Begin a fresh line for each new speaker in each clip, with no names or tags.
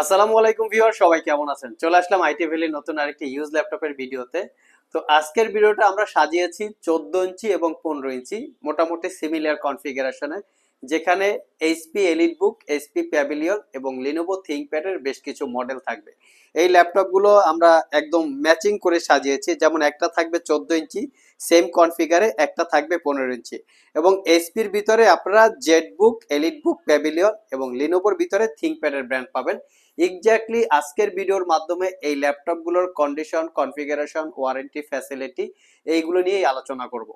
আসসালামু আলাইকুম ভিউয়ার সবাই কেমন আছেন চলে আসলাম আইটি ভ্যালির নতুন আরেকটি ইউজ ল্যাপটপের ভিডিওতে তো আজকের ভিডিওটা আমরা সাজিয়েছি চোদ্দ ইঞ্চি এবং পনেরো ইঞ্চি মোটামুটি সিমিলার কনফিগারেশনে যেখানে HP elite book HP pavilion এবং লিনোভো থিঙ্কপ্যাডের বেশ কিছু মডেল থাকবে এই ল্যাপটপগুলো আমরা একদম ম্যাচিং করে সাজিয়েছি যেমন একটা থাকবে চোদ্দ ইঞ্চি সেম কনফিগারে একটা থাকবে পনেরো ইঞ্চি এবং এইচপির ভিতরে আপনারা Z book elite book pavilion এবং লিনোভোর ভিতরে থিঙ্কপ্যাডের ব্র্যান্ড পাবেন এক্স্যাক্টলি আজকের ভিডিওর মাধ্যমে এই ল্যাপটপগুলোর কন্ডিশন কনফিগারেশন ওয়ারেন্টি ফ্যাসিলিটি এইগুলো নিয়েই আলোচনা করব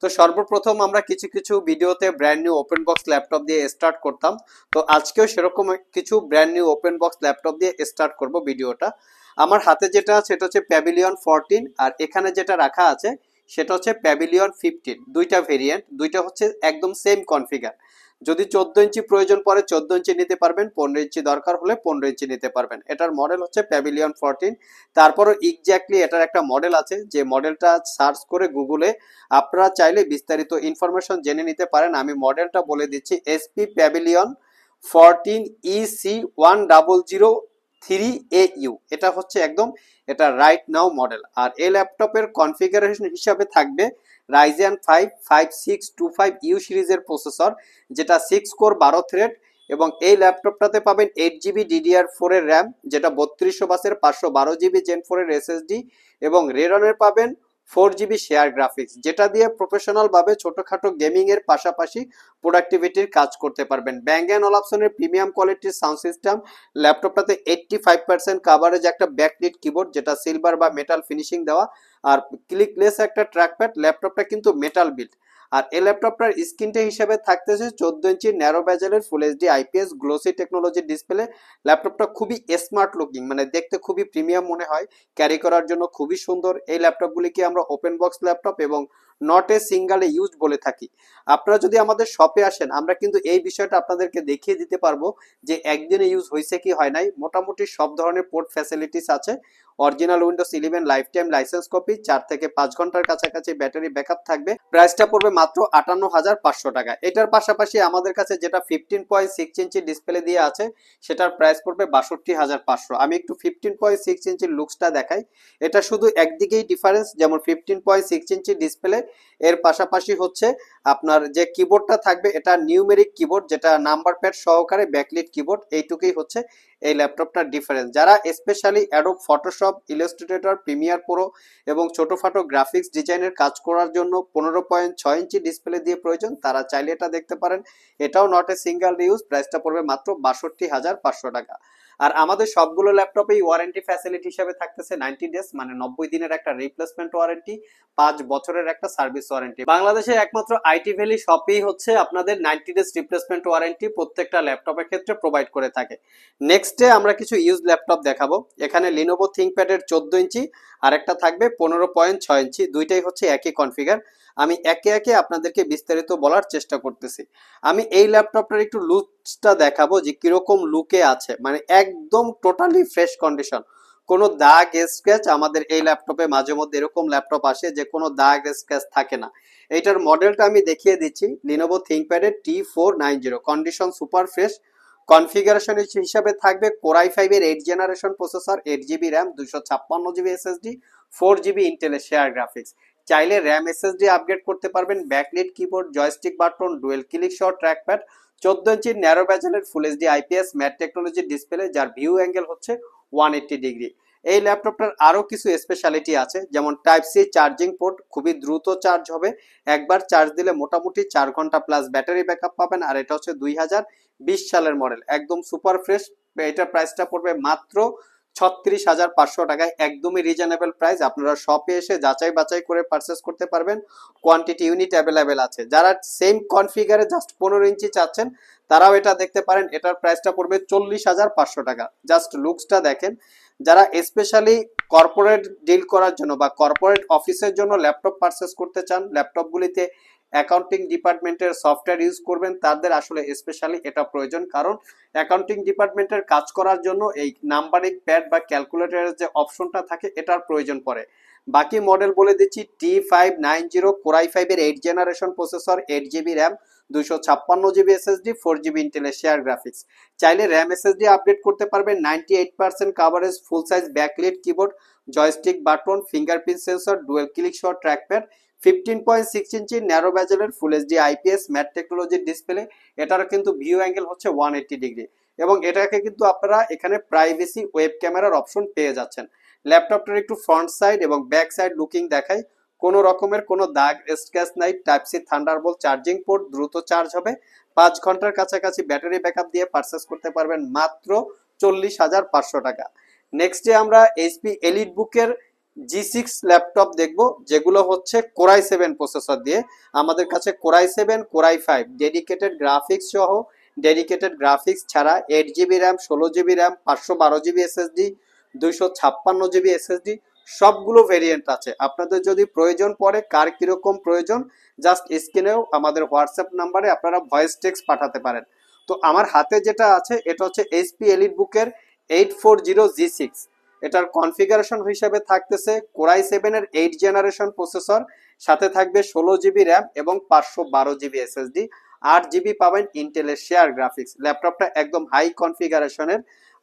তো সর্বপ্রথম আমরা কিছু কিছু ভিডিওতে brand new open box laptop দিয়ে স্টার্ট করতাম তো আজকেও সেরকম কিছু brand new open box laptop দিয়ে স্টার্ট করব ভিডিওটা আমার হাতে যেটা সেটা হচ্ছে প্যাভিলিয়ন ফোরটিন আর এখানে যেটা রাখা আছে সেটা হচ্ছে প্যাভিলিয়ন ফিফটিন দুইটা ভেরিয়েন্ট দুইটা হচ্ছে একদম সেম কনফিগার যদি চোদ্দ ইঞ্চি প্রয়োজন পড়ে চোদ্দ ইঞ্চি নিতে পারবেন পনেরো ইঞ্চি দরকার হলে পনেরো ইঞ্চি নিতে পারবেন এটার মডেল হচ্ছে প্যাভিলিয়ন ফোরটিন তারপরও এক্স্যাক্টলি এটার একটা মডেল আছে যে মডেলটা সার্চ করে গুগলে আপনারা চাইলে বিস্তারিত ইনফরমেশন জেনে নিতে পারেন আমি মডেলটা বলে দিচ্ছি SP pavilion fourteen EC one double zero three A U এটা হচ্ছে একদম এটা রাইট নাও মডেল আর এই ল্যাপটপের কনফিগারেশন হিসাবে থাকবে Ryzen five five six two five U সিরিজের প্রসেসর যেটা সিক্স কোর বারো থ্রেড এবং এই ল্যাপটপটাতে পাবেন এইট জিবি ডিডিআর ফোরের র্যাম যেটা বত্রিশশো বাসের পাঁচশো বারো জিবি জেন ফোরের এসএসডি এবং রেডনের পাবেন ফোর জিবি শেয়ার গ্রাফিক্স যেটা দিয়ে প্রফেশনালভাবে ছোটোখাটো গেমিংয়ের পাশাপাশি প্রোডাক্টিভিটির কাজ করতে পারবেন ব্যাং অ্যান্ড অলাপসনের প্রিমিয়াম কোয়ালিটির সাউন্ড সিস্টেম ল্যাপটপটাতে এইট্টি ফাইভ পার্সেন্ট কাভারেজ একটা ব্যাকলিট কিবোর্ড যেটা সিলভার বা মেটাল ফিনিশিং দেওয়া আর ক্লিকলেস একটা ট্র্যাকপ্যাড ল্যাপটপটা কিন্তু মেটাল বিল্ড আর এই ল্যাপটপটার স্ক্রিনটা হিসেবে থাকতেছে চোদ্দ ইঞ্চি ন্যারো ব্যাজেলের full HD IPS glossy technology display ল্যাপটপটা খুবই স্মার্ট লুকিং মানে দেখতে খুবই প্রিমিয়াম মনে হয় ক্যারি করার জন্য খুবই সুন্দর এই ল্যাপটপগুলিকে আমরা ওপেন বক্স ল্যাপটপ এবং নট এ সিঙ্গালে ইউজ বলে থাকি আপনারা যদি আমাদের শপে আসেন আমরা কিন্তু এই বিষয়টা আপনাদেরকে দেখিয়ে দিতে পারবো যে একদিনে ইউজ হয়েছে কি হয় নাই মোটামুটি সব ধরনের পোর্ট ফ্যাসিলিটিস আছে original Windows eleven life time license copy চার থেকে পাঁচ ঘন্টার কাছাকাছি ব্যাটারি ব্যাকআপ থাকবে প্রাইসটা পড়বে মাত্র আটান্ন হাজার পাঁচশো টাকা এটার পাশাপাশি আমাদের কাছে যেটা ফিফটিন পয়েন্ট সিক্স ইঞ্চি ডিসপ্লে দিয়ে আছে সেটার প্রাইস পড়বে বাষট্টি হাজার পাঁচশো আমি একটু ফিফটিন পয়েন্ট সিক্স ইঞ্চির লুকসটা দেখাই এটা শুধু একদিকেই ডিফারেন্স যেমন ফিফটিন পয়েন্ট সিক্স ইঞ্চি ডিসপ্লে এর পাশাপাশি হচ্ছে আপনার যে কিবোর্ডটা থাকবে এটা নিউমেরিক কিবোর্ড যেটা নাম্বার প্যাড সহকারে ব্যাকলিট কিবোর্ড এইটুকুই হচ্ছে এই ল্যাপটপটার ডিফারেন্স যারা specially Adobe Photoshop Illustrator Premiere Pro এবং ছোটোখাটো গ্রাফিক্স ডিজাইনের কাজ করার জন্য পনেরো পয়েন্ট ছয় ইঞ্চি ডিসপ্লে দিয়ে প্রয়োজন তারা চাইলে এটা দেখতে পারেন এটাও নট এ সিঙ্গেল ইউজ প্রাইসটা পড়বে মাত্র বাষট্টি হাজার পাঁচশো টাকা আর আমাদের সবগুলো ল্যাপটপেই ওয়ারেন্টি ফ্যাসিলিটি হিসেবে থাকতেছে নাইনটি ডেজ মানে নব্বই দিনের একটা রিপ্লেসমেন্ট ওয়ারেন্টি পাঁচ বছরের একটা সার্ভিস ওয়ারেন্টি বাংলাদেশের একমাত্র আইটি ভ্যালি শপেই হচ্ছে আপনাদের নাইনটি ডেজ রিপ্লেসমেন্ট ওয়ারেন্টি প্রত্যেকটা ল্যাপটপের ক্ষেত্রে প্রোভাইড করে থাকে নেক্সটে আমরা কিছু ইউজ ল্যাপটপ দেখাবো এখানে লিনোভো থিঙ্কপ্যাডের চোদ্দ ইঞ্চি আর একটা থাকবে পনেরো পয়েন্ট ছয় ইঞ্চি দুইটাই হচ্ছে একই কনফিগার আমি একে একে আপনাদেরকে বিস্তারিত বলার চেষ্টা করতেছি আমি এই ল্যাপটপটার একটু লুকটা দেখাবো যে কিরকম লুকে আছে মানে এক একদম টোটালি ফ্রেশ কন্ডিশন কোনো দাগ স্ক্র্যাচ আমাদের এই ল্যাপটপে মাঝে মধ্যে এরকম ল্যাপটপ আসে যে কোনো দাগ স্ক্র্যাচ থাকে না এইটার মডেলটা আমি দেখিয়ে দিচ্ছি লিনোভো থিঙ্কপ্যাডের T four nine zero condition super fresh configuration হিসাবে থাকবে কোরাই ফাইভের eight generation processor eight GB RAM দুশো ছাপ্পান্ন জিবি এসএসডি ফোর জিবি ইন্টেলের শেয়ার গ্রাফিক্স চাইলে র্যাম এসএসডি আপগ্রেড করতে পারবেন backlit keyboard joystick button dual click সহ ট্র্যাকপ্যাড চোদ্দ ইঞ্চির ন্যারো ব্যাচেলের ফুল এইচডি আইপিএস ম্যাট টেকনোলজির ডিসপ্লে যার ভিউ অ্যাঙ্গেল হচ্ছে ওয়ান এইট্টি ডিগ্রি এই ল্যাপটপটার আরও কিছু স্পেশালিটি আছে যেমন টাইপ সি চার্জিং পোর্ট খুবই দ্রুত চার্জ হবে একবার চার্জ দিলে মোটামুটি চার ঘন্টা প্লাস ব্যাটারি ব্যাকআপ পাবেন আর এটা হচ্ছে দুই সালের মডেল একদম সুপার ফ্রেশ এটার প্রাইসটা পড়বে মাত্র ছত্রিশ হাজার পাঁচশো টাকায় একদমই রিজনেবল প্রাইস আপনারা শপে এসে যাচাই বাছাই করে পারচেস করতে পারবেন কোয়ান্টিটি ইউনিট অ্যাভেলেবেল আছে যারা সেম কনফিগারে জাস্ট পনেরো ইঞ্চি চাচ্ছেন তারাও এটা দেখতে পারেন এটার প্রাইসটা পড়বে চল্লিশ হাজার পাঁচশো টাকা জাস্ট লুকসটা দেখেন যারা স্পেশালি কর্পোরেট ডিল করার জন্য বা কর্পোরেট অফিসের জন্য ল্যাপটপ পারচেস করতে চান ল্যাপটপগুলিতে অ্যাকাউন্টিং ডিপার্টমেন্টের সফটওয়্যার ইউজ করবেন তাদের আসলে স্পেশালি এটা প্রয়োজন কারণ অ্যাকাউন্টিং ডিপার্টমেন্টের কাজ করার জন্য এই নাম্বারিক প্যাড বা ক্যালকুলেটারের যে অপশনটা থাকে এটার প্রয়োজন পড়ে বাকি মডেল বলে দিচ্ছি T five nine zero core i ফাইভের eight generation processor eight GB RAM দুশো ছাপ্পান্ন জিবি এসএসডি ফোর জিবি ইন্টেলের শেয়ার গ্রাফিক্স চাইলে র্যাম এসএসডি আপডেট করতে পারবেন ninety eight percent coverage full size backlit keyboard joystick button fingerprint sensor dual click সহ trackpad fifteen point six ইঞ্চি narrow ব্যাজেলের full HD IPS matte টেকনোলজির display এটার কিন্তু ভিউ অ্যাঙ্গেল হচ্ছে ওয়ান এইট্টি ডিগ্রি এবং এটাকে কিন্তু আপনারা এখানে প্রাইভেসি ওয়েব ক্যামেরার অপশন পেয়ে যাচ্ছেন ল্যাপটপটার একটু ফ্রন্ট সাইড এবং ব্যাক সাইড লুকিং দেখায় কোনো রকমের কোনো দাগ স্ক্র্যাচ নাই type C Thunderbolt charging port দ্রুত চার্জ হবে পাঁচ ঘন্টার কাছাকাছি ব্যাটারি ব্যাকআপ দিয়ে পারচেস করতে পারবেন মাত্র চল্লিশ হাজার পাঁচশো টাকা নেক্সট ডে আমরা এইচপি এলিট বুকের জি সিক্স ল্যাপটপ দেখব যেগুলো হচ্ছে কোরাই সেভেন প্রসেসর দিয়ে আমাদের কাছে core i seven core i five dedicated graphics সহ ডেডিকেটেড গ্রাফিক্স ছাড়া এইট জিবি র্যাম ষোলো জিবি র্যাম পাঁচশো বারো জিবি এসএসডি দুইশো ছাপ্পান্ন জিবি এসএসডি সবগুলো ভেরিয়েন্ট আছে আপনাদের যদি প্রয়োজন পড়ে কার কীরকম প্রয়োজন জাস্ট স্ক্রিনেও আমাদের হোয়াটসঅ্যাপ নাম্বারে আপনারা ভয়েস টেক্স পাঠাতে পারেন তো আমার হাতে যেটা আছে এটা হচ্ছে এইচপি এলিট বুকের eight four zero G six এটার কনফিগারেশন হিসেবে থাকতেছে কোরাই সেভেনের এইট জেনারেশন প্রসেসর সাথে থাকবে ষোলো জিবি র্যাম এবং পাঁচশো বারো জিবি এসএসডি আট জিবি পাবেন ইন্টেলের শেয়ার গ্রাফিক্স ল্যাপটপটা একদম হাই কনফিগারেশনের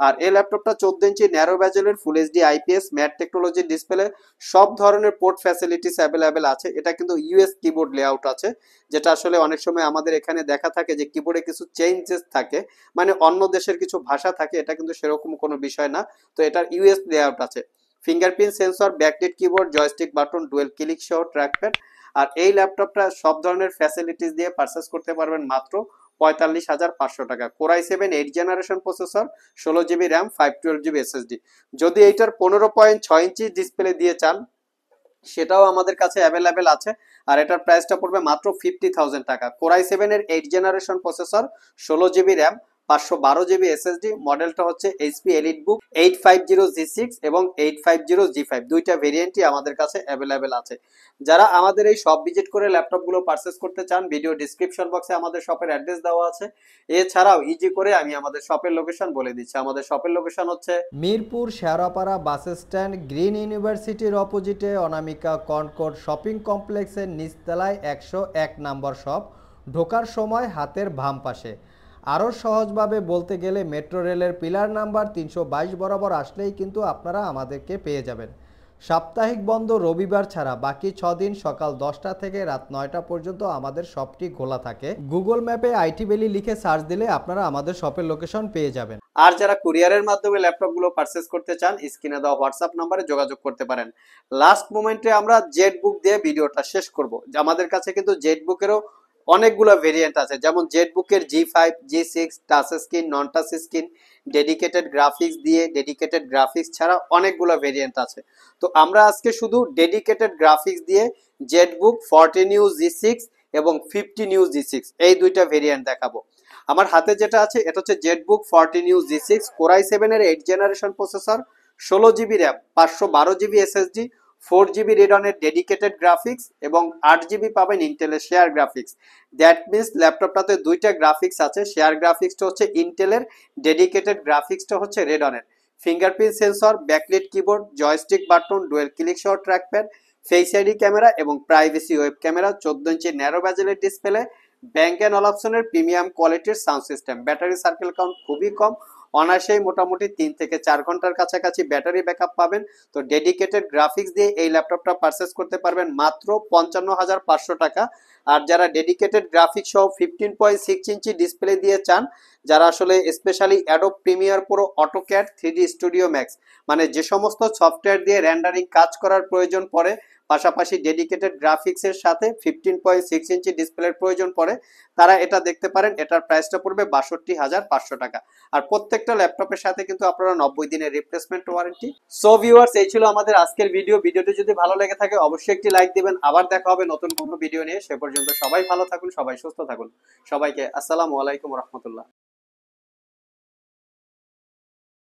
আর এই ল্যাপটপটা চোদ্দ ইঞ্চি ন্যারো ব্যাজেলের full HD IPS matte technology display সব ধরনের পোর্ট ফ্যাসিলিটিস অ্যাভেলেবেল আছে এটা কিন্তু ইউএস কিবোর্ড লেআউট আছে যেটা আসলে অনেক সময় আমাদের এখানে দেখা থাকে যে কিবোর্ডে কিছু চেঞ্জেস থাকে মানে অন্য দেশের কিছু ভাষা থাকে এটা কিন্তু সেরকম কোনো বিষয় না তো এটার ইউএস লেআউট আছে fingerprint sensor backlit keyboard joystick button dual click সহ ট্র্যাকপ্যাড আর এই ল্যাপটপটা সব ধরনের ফ্যাসিলিটিস দিয়ে পারচেস করতে পারবেন মাত্র পঁয়তাল্লিশ হাজার পাঁচশো টাকা core i seven eight generation processor ষোলো GB RAM five twelve GB SSD যদি এইটার পনেরো পয়েন্ট ছয় ইঞ্চি ডিসপ্লে দিয়ে চান সেটাও আমাদের কাছে অ্যাভেলেবেল আছে আর এটার প্রাইসটা পড়বে মাত্র ফিফটি থাউজেন্ড টাকা কোরাই সেভেনের এইট জেনারেশন প্রসেসর ষোলো জিবি র্যাম পাঁচশো বারো জিবি এসএসডি মডেলটা হচ্ছে HP elite book eight five zero G six এবং eight five zero G five দুইটা ভেরিয়েন্টই আমাদের কাছে অ্যাভেলেবেল আছে যারা আমাদের এই শপ ভিজিট করে ল্যাপটপগুলো পারচেস করতে চান ভিডিও ডিসক্রিপশন বক্সে আমাদের শপের অ্যাড্রেস দেওয়া আছে এছাড়াও ইজি করে আমি আমাদের শপের লোকেশন বলে দিচ্ছি আমাদের শপের লোকেশন হচ্ছে Mirpur Shewrapara bus stand green ইউনিভার্সিটির অপোজিটে অনামিকা কনকোর শপিং কমপ্লেক্সের নিচতলায় একশো এক নম্বর শপ ঢোকার সময় হাতের বাম পাশে আরও সহজভাবে বলতে গেলে মেট্রো রেলের পিলার নাম্বার তিনশো বরাবর আসলেই কিন্তু আপনারা আমাদেরকে পেয়ে যাবেন সাপ্তাহিক বন্ধ রবিবার ছাড়া বাকি ছ দিন সকাল দশটা থেকে রাত নয়টা পর্যন্ত আমাদের শপটি খোলা থাকে গুগল ম্যাপে আইটি বেলি লিখে সার্চ দিলে আপনারা আমাদের শপের লোকেশন পেয়ে যাবেন আর যারা কুরিয়ারের মাধ্যমে ল্যাপটপগুলো পারচেস করতে চান স্ক্রিনে দেওয়া হোয়াটসঅ্যাপ নাম্বারে যোগাযোগ করতে পারেন লাস্ট মোমেন্টে আমরা জেট বুক দিয়ে ভিডিওটা শেষ করব আমাদের কাছে কিন্তু জেট বুকেরও অনেকগুলো ভেরিয়েন্ট আছে যেমন জেটবুকের G five G six touch screen non touch screen dedicated graphics দিয়ে ডেডিকেটেড গ্রাফিক্স ছাড়া অনেকগুলো ভেরিয়েন্ট আছে তো আমরা আজকে শুধু ডেডিকেটেড গ্রাফিক্স দিয়ে ZBook forty new G six এবং ফিফটি নিউ জি সিক্স এই দুইটা ভেরিয়েন্ট দেখাবো আমার হাতে যেটা আছে এটা হচ্ছে ZBook forty new G six core i সেভেনের এইট জেনারেশন প্রসেসর ষোলো জিবি র্যাম পাঁচশো বারো জিবি এসএসডি ফোর জিবি রেডনের ডেডিকেটেড গ্রাফিক্স এবং আট জিবি পাবেন ইন্টেলের শেয়ার গ্রাফিক্স দ্যাট মিনস ল্যাপটপটাতে দুইটা গ্রাফিক্স আছে শেয়ার গ্রাফিক্সটা হচ্ছে ইন্টেলের ডেডিকেটেড গ্রাফিক্সটা হচ্ছে রেডনের fingerprint sensor backlit keyboard joystick button dual click সহ ট্র্যাকপ্যাড ফেস আইডি ক্যামেরা এবং প্রাইভেসি ওয়েব ক্যামেরা চোদ্দ ইঞ্চি ন্যারো ব্যাজেলের ডিসপ্লে ব্যাঙ্ক অ্যান্ড অল অপশনের প্রিমিয়াম কোয়ালিটির sound system battery cycle count খুবই কম অনায়াসেই মোটামুটি তিন থেকে চার ঘন্টার কাছাকাছি ব্যাটারি আপ পাবেন তো ডেডিকেটেড গ্রাফিক্স দিয়ে এই ল্যাপটপটা পারচেস করতে পারবেন মাত্র পঞ্চান্ন হাজার পাঁচশো টাকা আর যারা ডেডিকেটেড গ্রাফিক সহ ফিফটিন পয়েন্ট সিক্স ইঞ্চি ডিসপ্লে দিয়ে চান যারা আসলে specially Adobe Premiere Pro AutoCAD three studio max মানে যে সমস্ত সফটওয়্যার দিয়ে র্যান্ডারিং কাজ করার প্রয়োজন পড়ে পাশাপাশি ডেডিকেটেড গ্রাফিক্সের সাথে ফিফটিন পয়েন্ট সিক্স ইঞ্চি ডিসপ্লের প্রয়োজন পড়ে তারা এটা দেখতে পারেন এটার প্রাইসটা পড়বে বাষট্টি হাজার পাঁচশো টাকা আর প্রত্যেকটা ল্যাপটপের সাথে কিন্তু আপনারা নব্বই দিনের রিপ্লেসমেন্ট ওয়ারেন্টি সো ভিউয়ার্স এই ছিল আমাদের আজকের ভিডিও ভিডিওটি যদি ভালো লেগে থাকে অবশ্যই একটি লাইক দিবেন আবার দেখা হবে নতুন কোনো ভিডিও নিয়ে সে পর্যন্ত পর্যন্ত সবাই ভালো থাকুন সবাই সুস্থ থাকুন সবাইকে আসসালামু আলাইকুম রহমতুল্লাহ